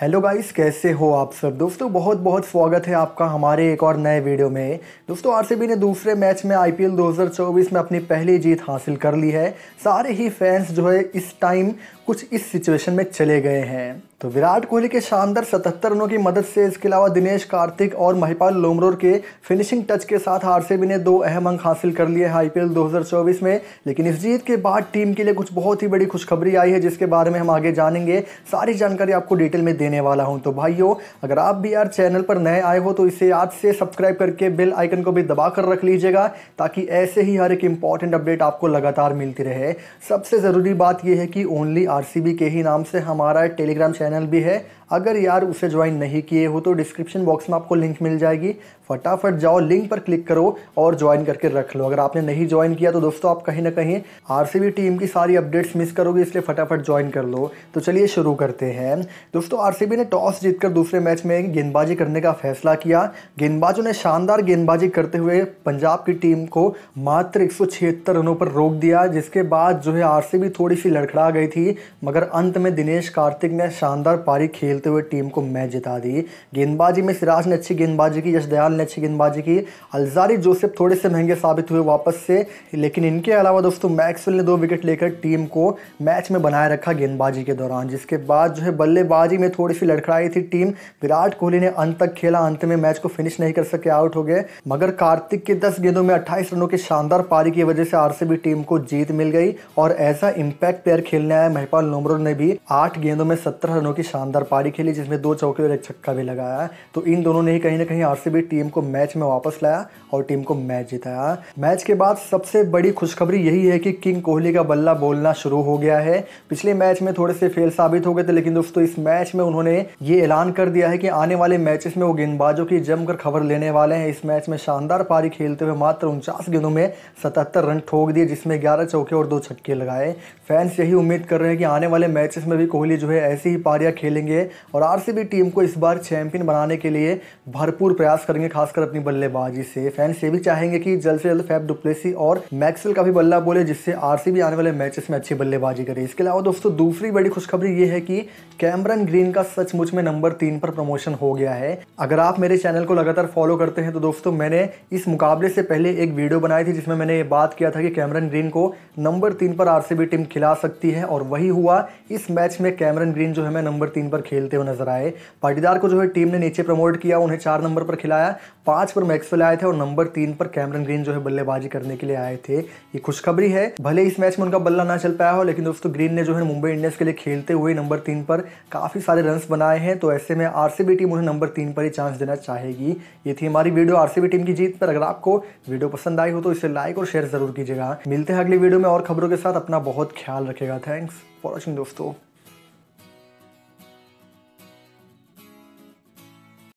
hello guys कैसे हो आप सब दोस्तों बहुत बहुत स्वागत है आपका हमारे एक और नए वीडियो में दोस्तों आरसीबी ने दूसरे मैच में आईपीएल 2024 में अपनी पहली जीत हासिल कर ली है सारे ही फैंस जो है इस टाइम कुछ इस सिचुएशन में चले गए हैं तो विराट कोहली के शानदार 77 रनों की मदद से इसके अलावा दिनेश कार्तिक और महिपाल लोमरोर के फिनिशिंग टच के साथ आरसीबी ने दो अहम अंक हासिल कर लिए हैं आईपीएल 2024 में लेकिन इस जीत के बाद टीम के लिए कुछ बहुत ही बड़ी खुशखबरी आई है जिसके बारे में हम आगे जानेंगे सारी जानकारी आपको डिटेल में देने वाला हूँ तो भाइयों अगर आप भी यार चैनल पर नए आए हो तो इसे आज से सब्सक्राइब करके बेल आइकन को भी दबा कर रख लीजिएगा ताकि ऐसे ही हर एक इंपॉर्टेंट अपडेट आपको लगातार मिलती रहे सबसे ज़रूरी बात यह है कि ओनली आर के ही नाम से हमारा टेलीग्राम चैनल चैनल भी है अगर यार उसे ज्वाइन नहीं किए हो तो डिस्क्रिप्शन बॉक्स में आपको लिंक मिल जाएगी फटाफट जाओ लिंक पर क्लिक करो और ज्वाइन करके रख लो अगर आपने नहीं ज्वाइन किया तो दोस्तों आप कहीं ना कहीं आर टीम की सारी अपडेट्स मिस करोगे इसलिए फटाफट ज्वाइन कर लो तो चलिए शुरू करते हैं दोस्तों आर ने टॉस जीतकर दूसरे मैच में गेंदबाजी करने का फैसला किया गेंदबाजों ने शानदार गेंदबाजी करते हुए पंजाब की टीम को मात्र एक रनों पर रोक दिया जिसके बाद जो है आर थोड़ी सी लड़खड़ा गई थी मगर अंत में दिनेश कार्तिक ने शानदार पारी खेल खेलते हुए टीम को मैच जिता दी गेंदबाजी में सिराज ने अच्छी गेंदबाजी की यश दयाल ने अच्छी गेंदबाजी की अलजारी जोसेफ थोड़े से महंगे साबित हुए वापस से लेकिन इनके अलावा दोस्तों मैक्सवेल ने दो विकेट लेकर टीम को मैच में बनाए रखा गेंदबाजी के दौरान जिसके बाद जो है बल्लेबाजी में थोड़ी सी लड़खड़ाई थी टीम विराट कोहली ने अंत तक खेला अंत में मैच को फिनिश नहीं कर सके आउट हो गए मगर कार्तिक के दस गेंदों में अट्ठाईस रनों की शानदार पारी की वजह से आरसीबी टीम को जीत मिल गई और ऐसा इम्पैक्ट प्लेयर खेलने आया महपाल लोमरो ने भी आठ गेंदों में सत्रह रनों की शानदार पारी पारी खेली जिसमें दो चौके और एक छक्का भी लगाया तो इन दोनों ने ही कहीं ना कहीं आर टीम को मैच में वापस लाया और टीम को मैच जिताया मैच के बाद सबसे बड़ी खुशखबरी यही है कि किंग कोहली का बल्ला बोलना शुरू हो गया है पिछले मैच में थोड़े से फेल साबित हो गए थे लेकिन दोस्तों इस मैच में उन्होंने ये ऐलान कर दिया है कि आने वाले मैचेस में वो गेंदबाजों की जमकर खबर लेने वाले हैं इस मैच में शानदार पारी खेलते हुए मात्र उनचास गेंदों में सतहत्तर रन ठोक दिए जिसमें ग्यारह चौके और दो छक्के लगाए फैंस यही उम्मीद कर रहे हैं कि आने वाले मैचेस में भी कोहली जो है ऐसी ही पारियां खेलेंगे और आरसीबी टीम को इस बार चैंपियन बनाने के लिए भरपूर प्रयास करेंगे खासकर अपनी बल्लेबाजी से फैंस ये भी चाहेंगे कि जल्द से जल्द फैब डुप्लेसी और मैक्सल का भी बल्ला बोले जिससे आरसीबी आने वाले मैचेस में अच्छी बल्लेबाजी करे इसके अलावा दोस्तों दूसरी बड़ी खुशखबरी ये है कि कैमरन ग्रीन का सचमुच में नंबर तीन पर प्रमोशन हो गया है अगर आप मेरे चैनल को लगातार फॉलो करते हैं तो दोस्तों मैंने इस मुकाबले से पहले एक वीडियो बनाई थी जिसमें मैंने ये बात किया था कि कैमरन ग्रीन को नंबर तीन पर आरसीबी टीम खिला सकती है और वही हुआ इस मैच में कैमरन ग्रीन जो है मैं नंबर तीन पर खेल खेलते हुए नजर आए पाटीदार को जो है टीम ने नीचे प्रमोट किया उन्हें चार नंबर पर खिलाया पांच पर मैक्सवेल आए थे और नंबर तीन पर कैमरन ग्रीन जो है बल्लेबाजी करने के लिए आए थे ये खुशखबरी है भले इस मैच में उनका बल्ला ना चल पाया हो लेकिन दोस्तों ग्रीन ने जो है मुंबई इंडियंस के लिए खेलते हुए नंबर तीन पर काफ़ी सारे रन बनाए हैं तो ऐसे में आरसीबी टीम उन्हें नंबर तीन पर ही चांस देना चाहेगी ये थी हमारी वीडियो आरसीबी टीम की जीत पर अगर आपको वीडियो पसंद आई हो तो इसे लाइक और शेयर जरूर कीजिएगा मिलते हैं अगली वीडियो में और खबरों के साथ अपना बहुत ख्याल रखेगा थैंक्स फॉर वॉचिंग दोस्तों